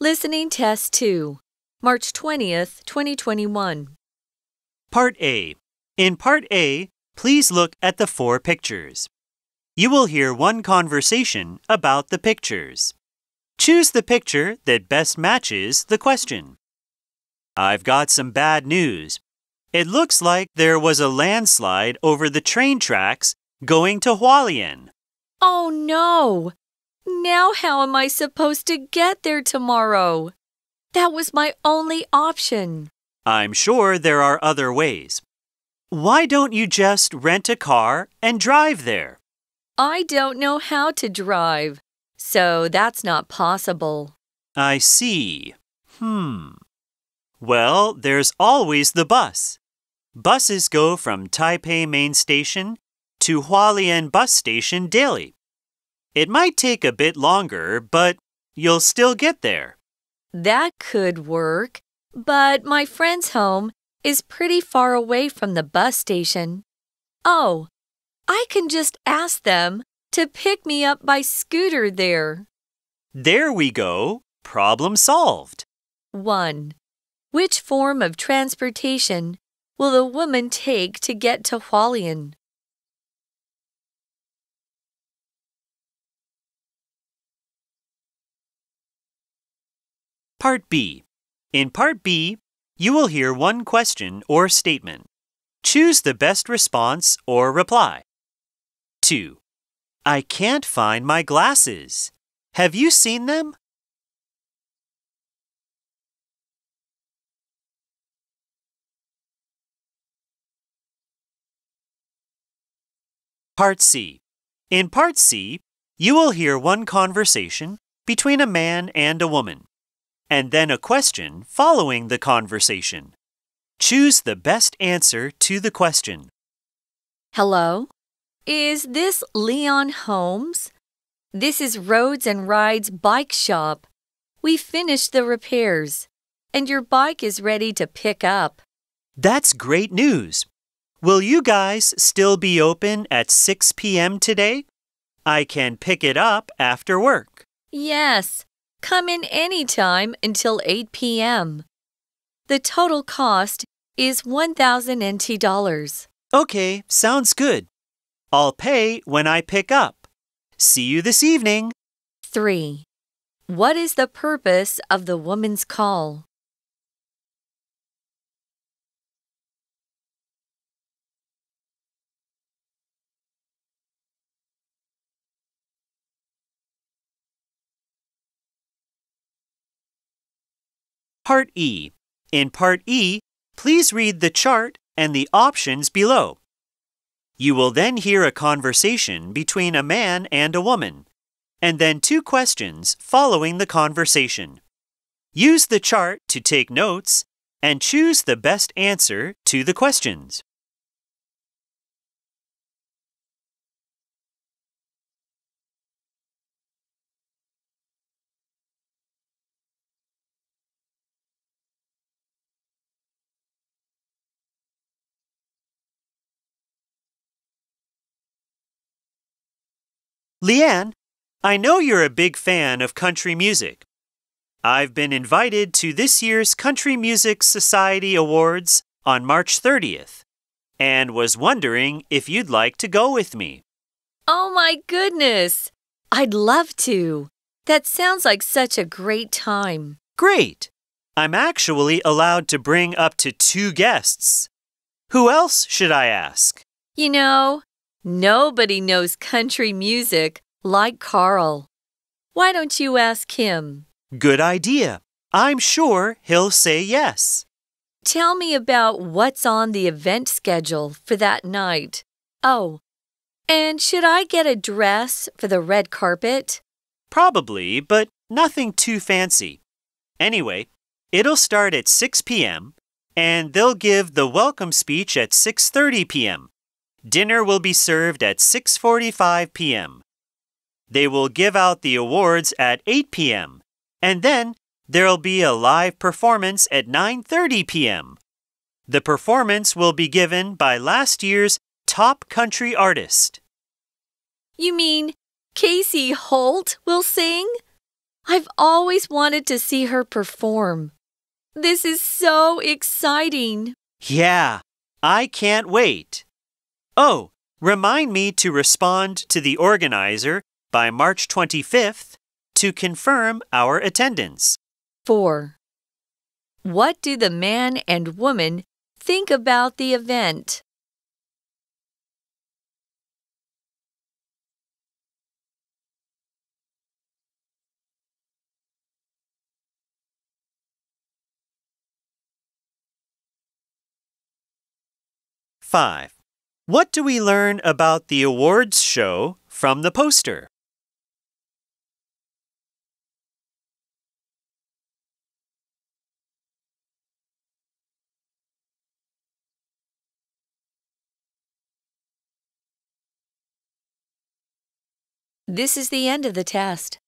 Listening Test 2, March 20th, 2021. Part A. In Part A, please look at the four pictures. You will hear one conversation about the pictures. Choose the picture that best matches the question. I've got some bad news. It looks like there was a landslide over the train tracks going to Hualien. Oh no! Now, how am I supposed to get there tomorrow? That was my only option. I'm sure there are other ways. Why don't you just rent a car and drive there? I don't know how to drive, so that's not possible. I see. Hmm. Well, there's always the bus. Buses go from Taipei Main Station to Hualien Bus Station daily. It might take a bit longer, but you'll still get there. That could work, but my friend's home is pretty far away from the bus station. Oh, I can just ask them to pick me up by scooter there. There we go. Problem solved. 1. Which form of transportation will the woman take to get to Hualien? Part B. In Part B, you will hear one question or statement. Choose the best response or reply. 2. I can't find my glasses. Have you seen them? Part C. In Part C, you will hear one conversation between a man and a woman and then a question following the conversation. Choose the best answer to the question. Hello? Is this Leon Holmes? This is Roads and Rides Bike Shop. We finished the repairs, and your bike is ready to pick up. That's great news. Will you guys still be open at 6 p.m. today? I can pick it up after work. Yes, Come in any time until 8 p.m. The total cost is 1,000 NT dollars. Okay, sounds good. I'll pay when I pick up. See you this evening. 3. What is the purpose of the woman's call? Part E. In Part E, please read the chart and the options below. You will then hear a conversation between a man and a woman, and then two questions following the conversation. Use the chart to take notes and choose the best answer to the questions. Leanne, I know you're a big fan of country music. I've been invited to this year's Country Music Society Awards on March 30th and was wondering if you'd like to go with me. Oh my goodness! I'd love to. That sounds like such a great time. Great! I'm actually allowed to bring up to two guests. Who else should I ask? You know, Nobody knows country music like Carl. Why don't you ask him? Good idea. I'm sure he'll say yes. Tell me about what's on the event schedule for that night. Oh, and should I get a dress for the red carpet? Probably, but nothing too fancy. Anyway, it'll start at 6 p.m. and they'll give the welcome speech at 6:30 p.m. Dinner will be served at 6:45 p.m. They will give out the awards at 8 p.m. and then there'll be a live performance at 9:30 p.m. The performance will be given by last year's top country artist. You mean Casey Holt will sing? I've always wanted to see her perform. This is so exciting. Yeah, I can't wait. Oh, remind me to respond to the organizer by March 25th to confirm our attendance. 4. What do the man and woman think about the event? Five. What do we learn about the awards show from the poster? This is the end of the test.